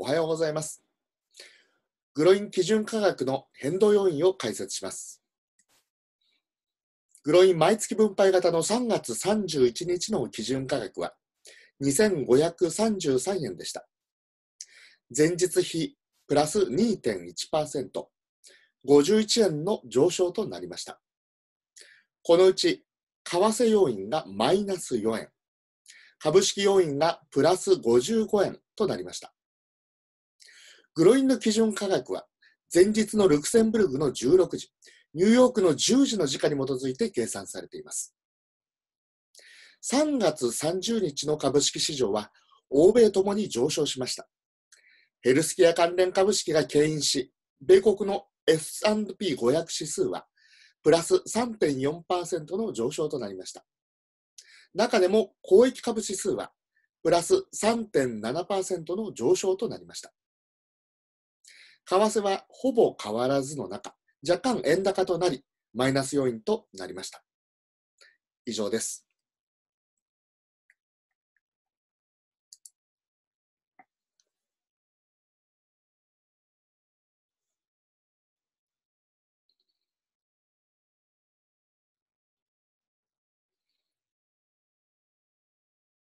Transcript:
おはようございます。グロイン基準価格の変動要因を解説します。グロイン毎月分配型の3月31日の基準価格は2533円でした。前日比プラス2.1%、51円の上昇となりました。このうち、為替要因がマイナス4円、株式要因がプラス55円となりました。グロインの基準価格は、前日のルクセンブルクの16時、ニューヨークの10時の時価に基づいて計算されています。3月30日の株式市場は、欧米ともに上昇しました。ヘルスケア関連株式が牽引し、米国の S&P500 指数は、プラス3.4%の上昇となりました。中でも、公益株指数は、プラス3.7%の上昇となりました。為替はほぼ変わらずの中、若干円高となり、マイナス要因となりました。以上です。